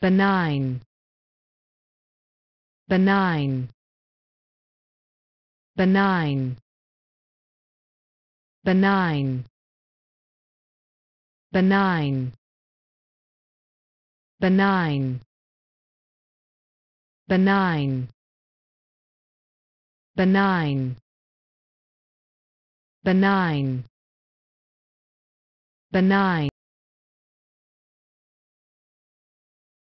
benign benign benign benign benign benign benign benign benign benign